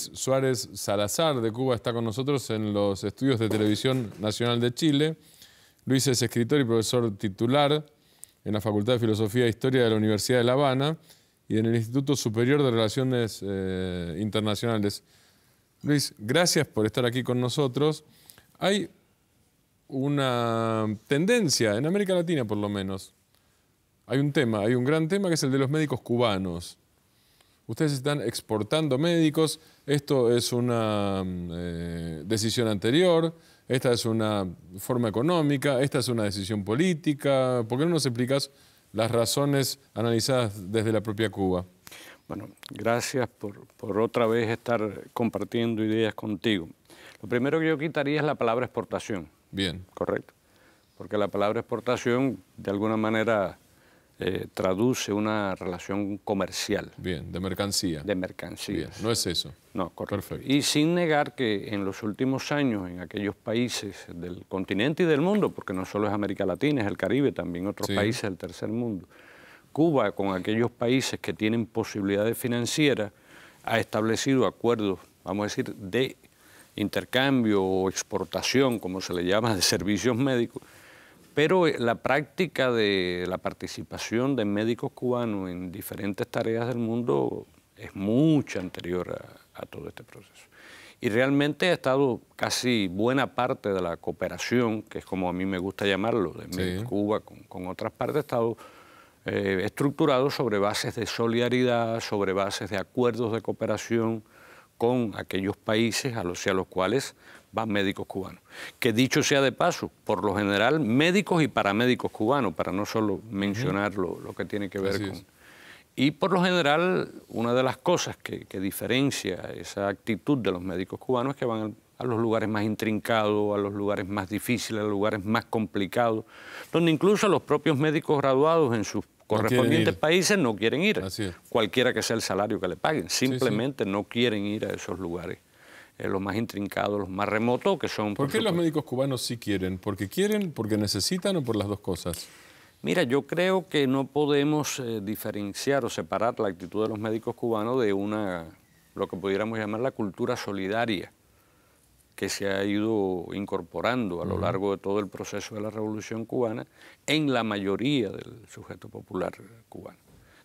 Luis Suárez Salazar de Cuba está con nosotros en los estudios de Televisión Nacional de Chile. Luis es escritor y profesor titular en la Facultad de Filosofía e Historia de la Universidad de La Habana y en el Instituto Superior de Relaciones eh, Internacionales. Luis, gracias por estar aquí con nosotros. Hay una tendencia, en América Latina por lo menos, hay un tema, hay un gran tema que es el de los médicos cubanos ustedes están exportando médicos, esto es una mm, eh, decisión anterior, esta es una forma económica, esta es una decisión política. ¿Por qué no nos explicas las razones analizadas desde la propia Cuba? Bueno, gracias por, por otra vez estar compartiendo ideas contigo. Lo primero que yo quitaría es la palabra exportación. Bien. Correcto. Porque la palabra exportación, de alguna manera, eh, traduce una relación comercial. Bien, de mercancía. De mercancía. Bien, no es eso. No, correcto. Y sin negar que en los últimos años, en aquellos países del continente y del mundo, porque no solo es América Latina, es el Caribe, también otros países del tercer mundo, Cuba, con aquellos países que tienen posibilidades financieras, ha establecido acuerdos, vamos a decir, de intercambio o exportación, como se le llama, de servicios médicos, pero eh, la práctica de la participación de médicos cubanos en diferentes tareas del mundo es mucho anterior a, todo este proceso. Y realmente ha estado casi buena parte de la cooperación, que es como a mí me gusta llamarlo, de Cuba con, otras partes, ha estado eh, estructurado sobre bases de solidaridad, sobre bases de acuerdos de cooperación, con aquellos países a los, los cuales van médicos cubanos. Que dicho sea de paso, por lo general médicos y paramédicos cubanos, para no solo mencionar lo, que tiene que ver con... Y por lo general, una de las cosas que, que, diferencia esa actitud de los médicos cubanos es que van a los lugares más intrincados, a los lugares más difíciles, a los lugares más complicados, donde incluso los propios médicos graduados en sus correspondientes países no quieren ir, cualquiera que sea el salario que le paguen, simplemente no quieren ir a esos lugares, los más intrincados, los más remotos, que son... ¿Por, qué los médicos cubanos sí quieren? ¿Porque quieren, porque necesitan o por las dos cosas? Mira, yo creo que no podemos eh, diferenciar o separar la actitud de los médicos cubanos de una, lo que pudiéramos llamar la cultura solidaria que se ha ido incorporando a lo largo de todo el proceso de la Revolución cubana en la mayoría del sujeto popular cubano.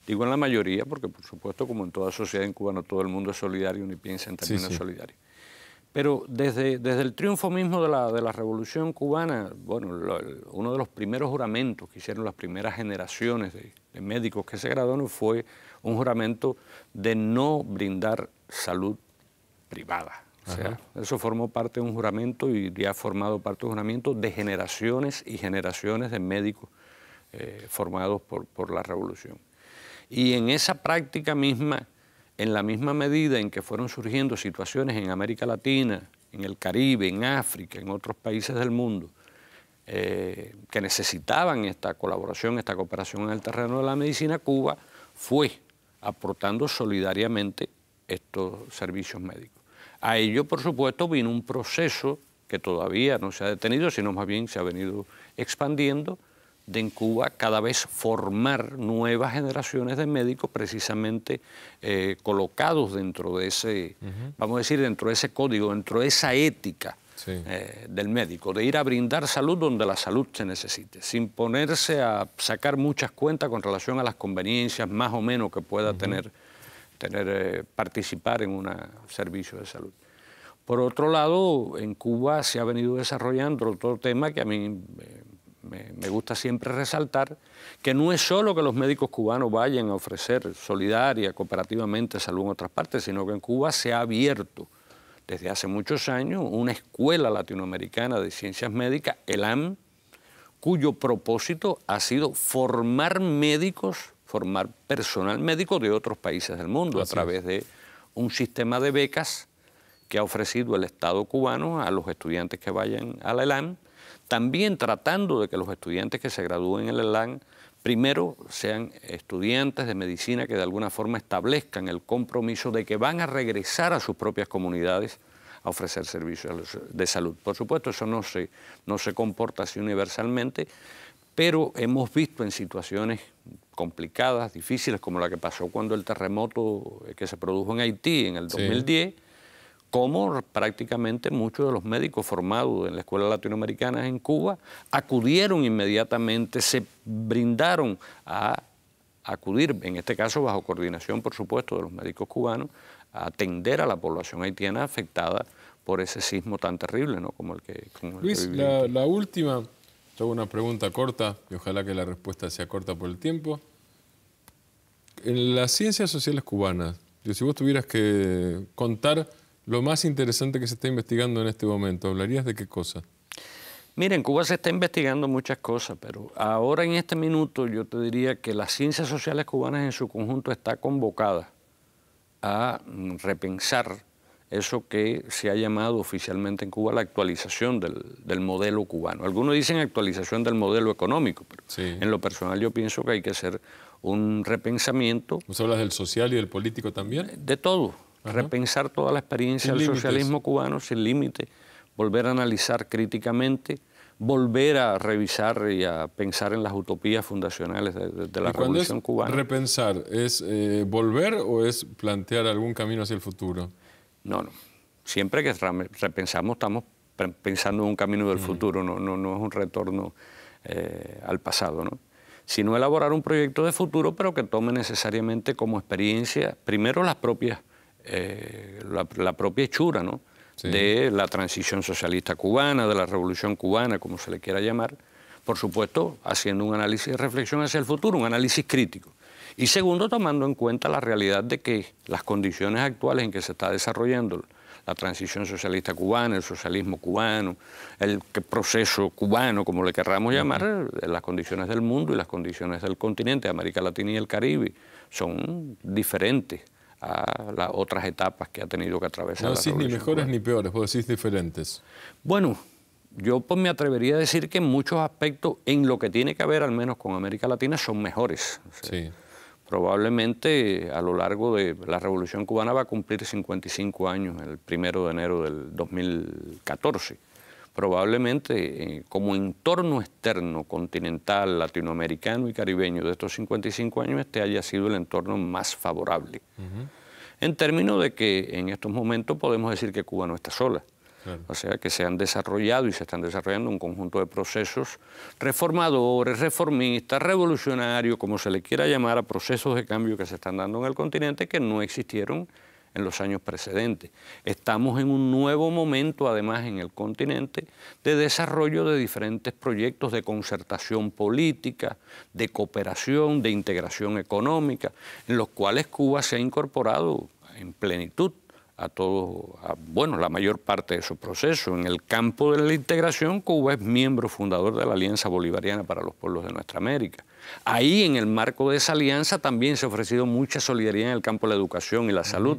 Digo en la mayoría porque, por supuesto, como en toda sociedad en Cuba, no todo el mundo es solidario ni piensa en términos Pero desde, desde el triunfo mismo de la, de la Revolución cubana, bueno, uno de los primeros juramentos que hicieron las primeras generaciones de médicos que se graduaron fue un juramento de no brindar salud privada eso formó parte de un juramento y ya ha formado parte de un juramento de generaciones y generaciones de médicos eh, formados por, la revolución. Y en esa práctica misma, en la misma medida en que fueron surgiendo situaciones en América Latina, en el Caribe, en África, en otros países del mundo, eh, que necesitaban esta colaboración, esta cooperación en el terreno de la medicina, Cuba fue aportando solidariamente estos servicios médicos. A ello, por supuesto, vino un proceso que todavía no se ha detenido, sino más bien se ha venido expandiendo, de en Cuba cada vez formar nuevas generaciones de médicos precisamente eh, colocados dentro de ese, vamos a decir, dentro de ese código, dentro de esa ética eh, del médico, de ir a brindar salud donde la salud se necesite, sin ponerse a sacar muchas cuentas con relación a las conveniencias más o menos que pueda tener tener, eh, participar en un servicio de salud. Por otro lado, en Cuba se ha venido desarrollando otro tema que a mí me, gusta siempre resaltar, que no es solo que los médicos cubanos vayan a ofrecer solidaria, cooperativamente salud en otras partes, sino que en Cuba se ha abierto desde hace muchos años una escuela latinoamericana de ciencias médicas, el AM, cuyo propósito ha sido formar médicos formar personal médico de otros países del mundo a través de un sistema de becas que ha ofrecido el Estado cubano a los estudiantes que vayan a la ELAN, también tratando de que los estudiantes que se gradúen en la ELAN primero sean estudiantes de medicina que de alguna forma establezcan el compromiso de que van a regresar a sus propias comunidades a ofrecer servicios de salud. Por supuesto, eso no se, no se comporta así universalmente, pero hemos visto en situaciones complicadas, difíciles, como la que pasó cuando el terremoto que se produjo en Haití en el 2010, como cómo prácticamente muchos de los médicos formados en la Escuela Latinoamericana en Cuba acudieron inmediatamente, se brindaron a acudir, en este caso bajo coordinación, por supuesto, de los médicos cubanos, a atender a la población haitiana afectada por ese sismo tan terrible, ¿no? Como el que... Luis, la última... Yo hago una pregunta corta, y ojalá que la respuesta sea corta por el tiempo. En las ciencias sociales cubanas, si vos tuvieras que contar lo más interesante que se está investigando en este momento, ¿hablarías de qué cosa? Miren, en Cuba se está investigando muchas cosas, pero ahora en este minuto yo te diría que las ciencias sociales cubanas en su conjunto está convocada a mm, repensar eso que se ha llamado oficialmente en Cuba la actualización del, modelo cubano. Algunos dicen actualización del modelo económico, pero en lo personal yo pienso que hay que hacer un repensamiento. ¿Nos hablas del social y del político también? Eh, de todo. Repensar toda la experiencia del socialismo cubano sin límite, volver a analizar críticamente, volver a revisar y a pensar en las utopías fundacionales de, la Revolución Cubana. ¿Repensar es eh, volver o es plantear algún camino hacia el futuro? No, no. Siempre que repensamos estamos pensando en un camino del mm. futuro, no, no, no es un retorno eh, al pasado, ¿no? sino elaborar un proyecto de futuro, pero que tome necesariamente como experiencia, primero las propias, eh, la, propia hechura ¿no? de la transición socialista cubana, de la revolución cubana, como se le quiera llamar, por supuesto, haciendo un análisis de reflexión hacia el futuro, un análisis crítico. Y segundo, tomando en cuenta la realidad de que las condiciones actuales en que se está desarrollando la transición socialista cubana, el socialismo cubano, el proceso cubano, como le querramos llamar, eh, las condiciones del mundo y las condiciones del continente, América Latina y el Caribe, son diferentes a las otras etapas que ha tenido que atravesar. No decís ni mejores ni peores, vos decís diferentes. Bueno, yo pues, me atrevería a decir que en muchos aspectos, en lo que tiene que ver al menos con América Latina, son mejores. sí probablemente a lo largo de la Revolución Cubana va a cumplir 55 años el primero de enero del 2014. Probablemente eh, como entorno externo continental, latinoamericano y caribeño de estos 55 años, este haya sido el entorno más favorable. En términos de que en estos momentos podemos decir que Cuba no está sola. O sea que se han desarrollado y se están desarrollando un conjunto de procesos reformadores, reformistas, revolucionarios, como se le quiera llamar, a procesos de cambio que se están dando en el continente que no existieron en los años precedentes. Estamos en un nuevo momento, además, en el continente, de desarrollo de diferentes proyectos de concertación política, de cooperación, de integración económica, en los cuales Cuba se ha incorporado en plenitud a todos, bueno, la mayor parte de su proceso. En el campo de la integración, Cuba es miembro fundador de la Alianza Bolivariana para los Pueblos de Nuestra América. Ahí, en el marco de esa alianza, también se ha ofrecido mucha solidaridad en el campo de la educación y la salud,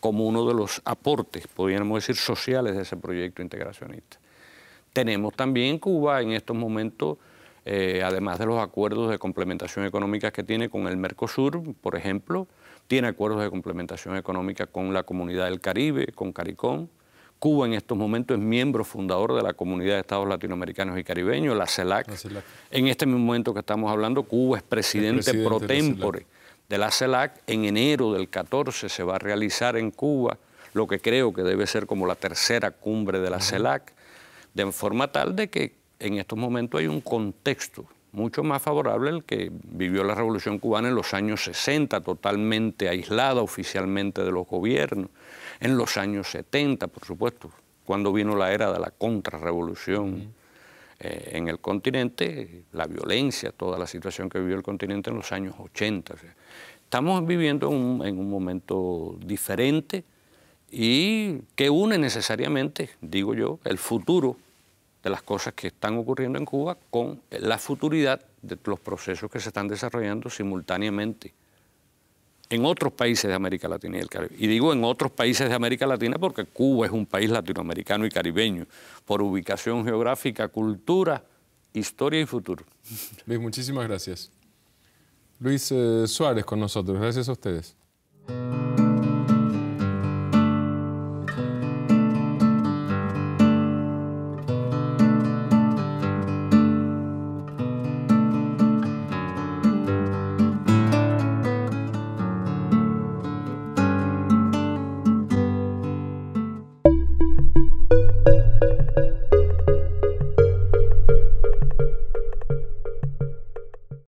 como uno de los aportes, podríamos decir, sociales de ese proyecto integracionista. Tenemos también Cuba en estos momentos, eh, además de los acuerdos de complementación económica que tiene con el Mercosur, por ejemplo, tiene acuerdos de complementación económica con la comunidad del Caribe, con CARICOM. Cuba en estos momentos es miembro fundador de la Comunidad de Estados Latinoamericanos y Caribeños, la CELAC. En este mismo momento que estamos hablando, Cuba es presidente, pro tempore de la CELAC. En enero del 14 se va a realizar en Cuba lo que creo que debe ser como la tercera cumbre de la CELAC, de forma tal de que en estos momentos hay un contexto mucho más favorable el que vivió la Revolución Cubana en los años 60, totalmente aislada oficialmente de los gobiernos, en los años 70, por supuesto, cuando vino la era de la contrarrevolución. Eh, en el continente, la violencia, toda la situación que vivió el continente en los años 80. estamos viviendo en un momento diferente y que une necesariamente, digo yo, el futuro de las cosas que están ocurriendo en Cuba con la futuridad de los procesos que se están desarrollando simultáneamente en otros países de América Latina y el Caribe. Y digo en otros países de América Latina porque Cuba es un país latinoamericano y caribeño, por ubicación geográfica, cultura, historia y futuro. Luis, muchísimas gracias. Luis eh, Suárez con nosotros, gracias a ustedes.